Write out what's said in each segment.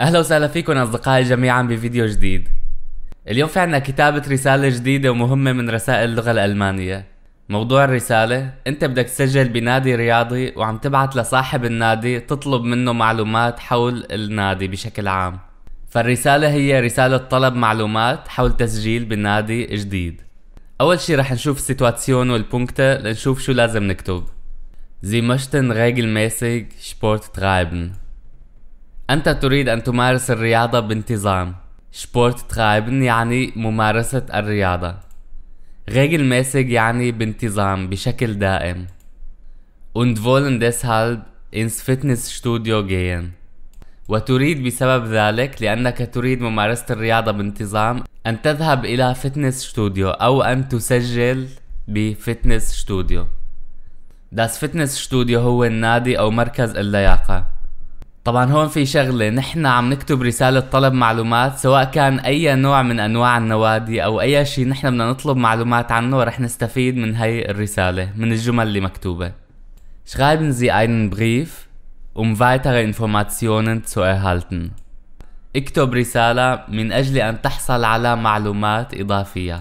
اهلا وسهلا فيكم اصدقائي جميعا بفيديو جديد اليوم في عنا كتابة رسالة جديدة ومهمة من رسائل اللغة الألمانية موضوع الرسالة انت بدك تسجل بنادي رياضي وعم تبعت لصاحب النادي تطلب منه معلومات حول النادي بشكل عام فالرسالة هي رسالة طلب معلومات حول تسجيل بنادي جديد أول شي رح نشوف السيتواتسيون والبونكتة لنشوف شو لازم نكتب مشتن möchten regelmäßig Sport treiben. أنت تريد أن تمارس الرياضة بانتظام Sport treiben يعني ممارسة الرياضة regelmäßig يعني بانتظام بشكل دائم und wollen deshalb ins Fitnessstudio gehen وتريد بسبب ذلك لأنك تريد ممارسة الرياضة بانتظام أن تذهب إلى فتنس ستوديو أو أن تسجل بفتنس ستوديو Das Fitnessstudio هو النادي أو مركز اللياقة طبعا هون في شغله نحن عم نكتب رساله طلب معلومات سواء كان اي نوع من انواع النوادي او اي شيء نحن بدنا نطلب معلومات عنه رح نستفيد من هي الرساله من الجمل اللي مكتوبه Schreiben Sie einen Brief, um weitere Informationen zu erhalten. اكتب رسالة من أجل أن تحصل على معلومات إضافية.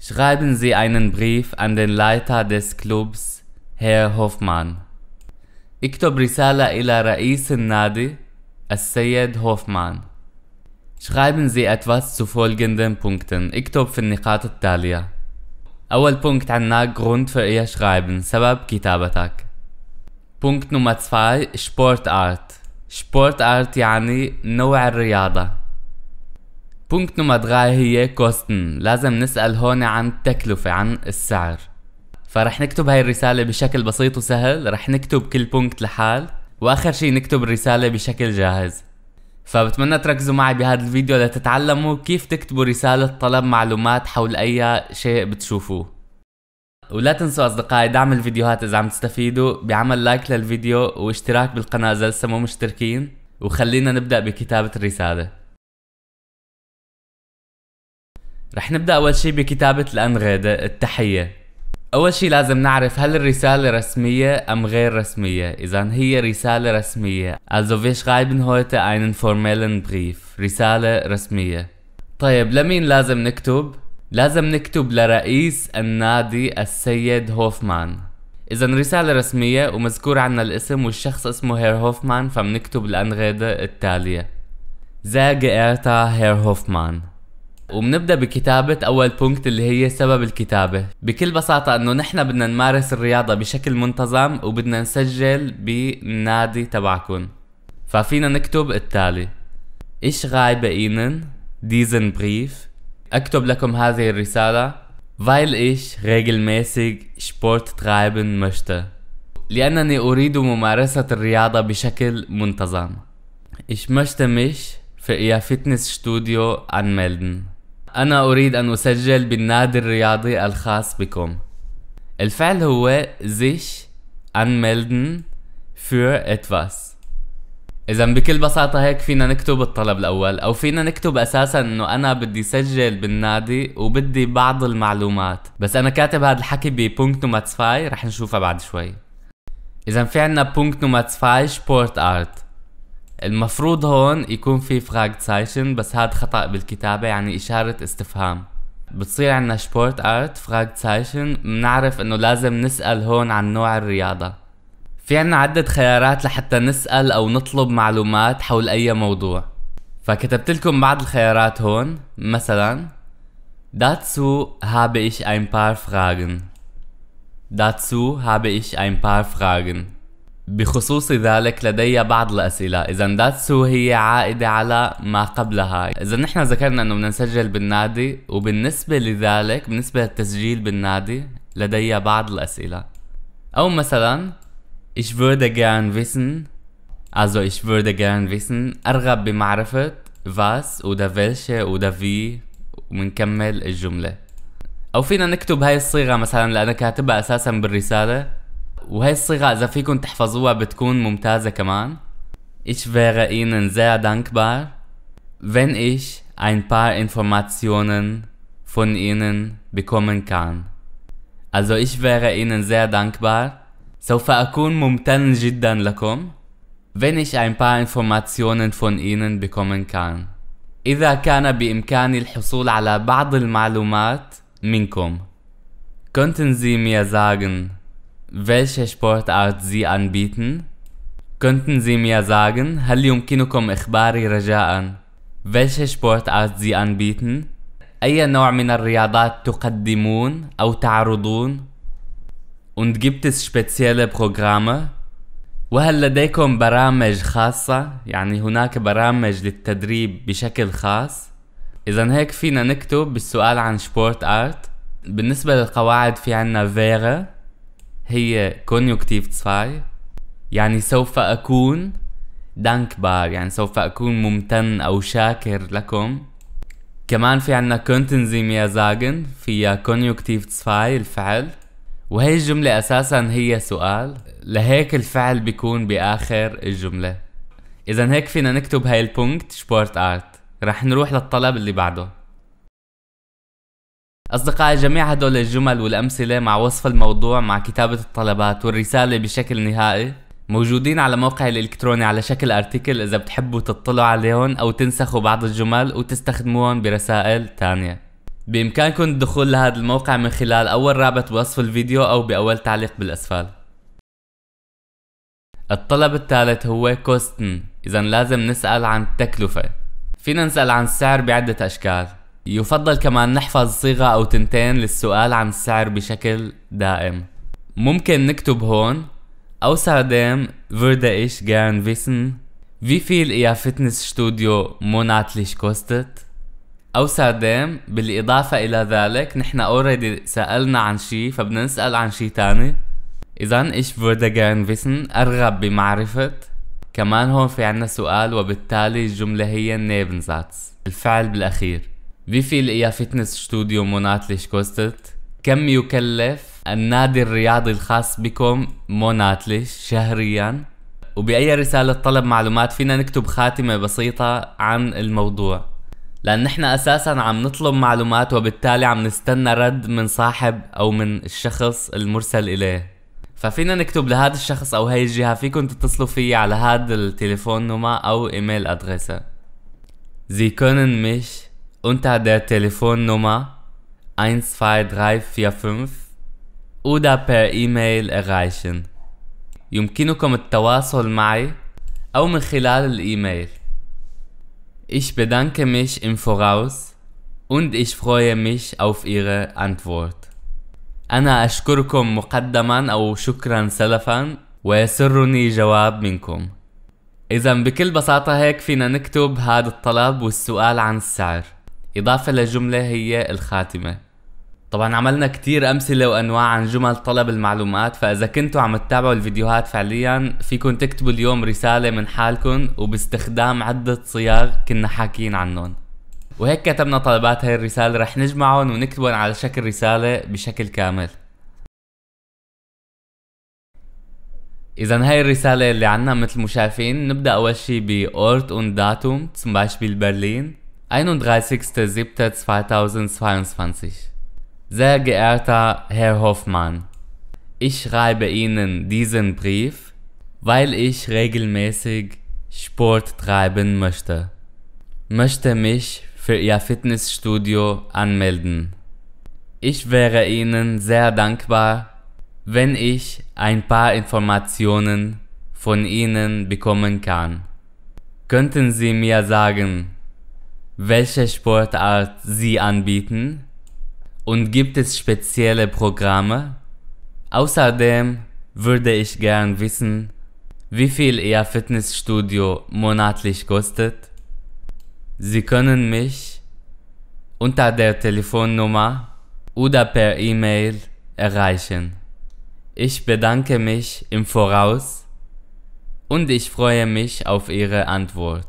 Schreiben Sie einen Brief an den Leiter des Clubs, Herr Hoffmann. اكتب رسالة إلى رئيس النادي السيد هوفمان Schreiben Sie etwas zu folgenden Punkten. اكتب في النقاط التالية. أول بونكت عنا Grund für Ihr Schreiben. سبب كتابتك. بونكت نمرة 2 Sport Art. Sport Art يعني نوع الرياضة. بونكت نمرة 3 هي Kosten. لازم نسأل هون عن التكلفة عن السعر. فرح نكتب هاي الرسالة بشكل بسيط وسهل رح نكتب كل بونكت لحال واخر شي نكتب الرسالة بشكل جاهز فبتمنى تركزوا معي بهذا الفيديو لتتعلموا كيف تكتبوا رسالة طلب معلومات حول أي شيء بتشوفوه ولا تنسوا أصدقائي دعم الفيديوهات إذا عم تستفيدوا بعمل لايك للفيديو واشتراك بالقناة إذا لسه مو مشتركين وخلينا نبدأ بكتابة الرسالة رح نبدأ أول شي بكتابة الأنغيدة التحية أول شي لازم نعرف هل الرسالة رسمية أم غير رسمية إذا هي رسالة رسمية Also wir schreiben heute einen formellen Brief رسالة رسمية طيب لمين لازم نكتب؟ لازم نكتب لرئيس النادي السيد هوفمان إذا رسالة رسمية ومذكور عنا الاسم والشخص اسمه هير هوفمان فبنكتب الأنغادة التالية Sehr geehrter Herr Hoffmann وبنبدا بكتابه اول بونكت اللي هي سبب الكتابه بكل بساطه انه نحن بدنا نمارس الرياضه بشكل منتظم وبدنا نسجل بالنادي تبعكم ففينا نكتب التالي ايش غايبه اينن ديزن بريف أكتب لكم هذه الرسالة weil ich regelmäßig Sport treiben möchte لأنني أريد ممارسة الرياضة بشكل منتظم Ich möchte mich für Ihr Fitnessstudio anmelden أنا أريد أن أسجل بالنادي الرياضي الخاص بكم الفعل هو sich anmelden für etwas إذا بكل بساطة هيك فينا نكتب الطلب الأول أو فينا نكتب أساسا إنه أنا بدي سجل بالنادي وبدي بعض المعلومات بس أنا كاتب هذا الحكي ببونكت نمبر 2 رح نشوفها بعد شوي إذا في عنا بونكت نمبر 2 سبورت آرت المفروض هون يكون في فراغ سايشن بس هاد خطأ بالكتابة يعني إشارة استفهام بتصير عنا سبورت ارت فراغ سايشن بنعرف انه لازم نسأل هون عن نوع الرياضة في عنا عدة خيارات لحتى نسأل او نطلب معلومات حول اي موضوع فكتبت لكم بعض الخيارات هون مثلا داتسو habe ich ein paar Fragen. داتسو habe ich ein paar Fragen. بخصوص ذلك لدي بعض الأسئلة إذا داتسو هي عائدة على ما قبلها إذا نحن ذكرنا أنه بدنا نسجل بالنادي وبالنسبة لذلك بالنسبة للتسجيل بالنادي لدي بعض الأسئلة أو مثلا Ich würde gern wissen Also ich würde gern wissen أرغب بمعرفة was oder welche oder wie ومنكمل الجملة أو فينا نكتب هاي الصيغة مثلا لأنا كاتبها أساسا بالرسالة وهي الصيغة إذا فيكم تحفظوها بتكون ممتازة كمان Ich wäre Ihnen sehr dankbar, wenn ich ein paar Informationen von Ihnen bekommen kann. Also ich wäre Ihnen sehr dankbar. سوف أكون ممتن جدا لكم wenn ich ein paar Informationen von Ihnen bekommen kann. إذا كان بإمكاني الحصول على بعض المعلومات منكم. Könnten Sie mir sagen, welche Sportart Sie anbieten? Könnten Sie mir sagen, هل يمكنكم إخباري رجاء welche Sportart Sie anbieten? أي نوع من الرياضات تقدمون أو تعرضون؟ Und gibt es spezielle Programme? وهل لديكم برامج خاصة؟ يعني هناك برامج للتدريب بشكل خاص؟ إذا هيك فينا نكتب بالسؤال عن سبورت آرت بالنسبة للقواعد في عنا فيغا هي كونيوكتيف 2 يعني سوف أكون دانكبار يعني سوف أكون ممتن أو شاكر لكم كمان في عنا كونتنزي ميازاغن فيها كونيوكتيف 2 الفعل وهي الجملة أساسا هي سؤال لهيك الفعل بيكون بآخر الجملة إذا هيك فينا نكتب هاي البونكت سبورت آرت رح نروح للطلب اللي بعده أصدقائي جميع هدول الجمل والأمثلة مع وصف الموضوع مع كتابة الطلبات والرسالة بشكل نهائي موجودين على موقعي الإلكتروني على شكل أرتيكل إذا بتحبوا تطلعوا عليهم أو تنسخوا بعض الجمل وتستخدموهم برسائل تانية بإمكانكم الدخول لهذا الموقع من خلال أول رابط بوصف الفيديو أو بأول تعليق بالأسفل الطلب الثالث هو كوستن إذا لازم نسأل عن التكلفة فينا نسأل عن السعر بعدة أشكال يفضل كمان نحفظ صيغة أو تنتين للسؤال عن السعر بشكل دائم ممكن نكتب هون außerdem فيسن في فيل إيا فتنس ستوديو مونات ليش كوستت أو außerdem بالإضافة إلى ذلك نحن أوريدي سألنا عن شي فبدنا نسأل عن شي تاني إذا إيش فردا gern فيسن أرغب بمعرفة كمان هون في عنا سؤال وبالتالي الجملة هي نيبنزاتس الفعل بالأخير بفيل Wie viel Ihr Fitnessstudio monatlich كوستت؟ كم يكلف النادي الرياضي الخاص بكم موناتلي شهريا وبأي رسالة طلب معلومات فينا نكتب خاتمة بسيطة عن الموضوع لأن نحن أساسا عم نطلب معلومات وبالتالي عم نستنى رد من صاحب أو من الشخص المرسل إليه ففينا نكتب لهذا الشخص أو هاي الجهة فيكم تتصلوا فيي على هذا التليفون نما أو إيميل أدريسة Sie können mich unter der Telefonnummer 12345 oder per E-Mail erreichen. يمكنكم التواصل معي أو من خلال الإيميل. Ich bedanke mich im Voraus und ich freue mich auf Ihre Antwort. أنا أشكركم مقدما أو شكرا سلفا ويسرني جواب منكم إذا بكل بساطة هيك فينا نكتب هذا الطلب والسؤال عن السعر إضافة لجملة هي الخاتمة طبعا عملنا كتير أمثلة وأنواع عن جمل طلب المعلومات فإذا كنتوا عم تتابعوا الفيديوهات فعليا فيكن تكتبوا اليوم رسالة من حالكن وباستخدام عدة صياغ كنا حاكيين عنهم وهيك كتبنا طلبات هاي الرسالة رح نجمعهم ونكتبهم على شكل رسالة بشكل كامل إذا هاي الرسالة اللي عنا مثل ما شايفين نبدأ أول شي بأورت und داتوم zum Beispiel Berlin 31.07.2022 Sehr geehrter Herr Hoffmann, ich schreibe Ihnen diesen Brief, weil ich regelmäßig Sport treiben möchte. Möchte mich für Ihr Fitnessstudio anmelden. Ich wäre Ihnen sehr dankbar, wenn ich ein paar Informationen von Ihnen bekommen kann. Könnten Sie mir sagen, welche Sportart sie anbieten und gibt es spezielle Programme? Außerdem würde ich gern wissen, wie viel Ihr Fitnessstudio monatlich kostet. Sie können mich unter der Telefonnummer oder per E-Mail erreichen. Ich bedanke mich im Voraus und ich freue mich auf Ihre Antwort.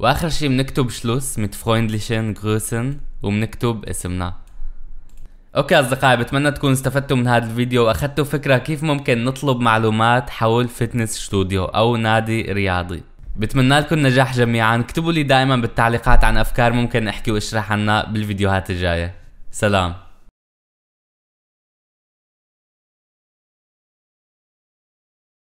واخر شي بنكتب شلوس مت فرويندليشن جروسن وبنكتب اسمنا اوكي اصدقائي بتمنى تكونوا استفدتوا من هذا الفيديو واخدتوا فكرة كيف ممكن نطلب معلومات حول فتنس ستوديو او نادي رياضي بتمنى لكم نجاح جميعا اكتبوا لي دائما بالتعليقات عن افكار ممكن احكي واشرح عنها بالفيديوهات الجاية سلام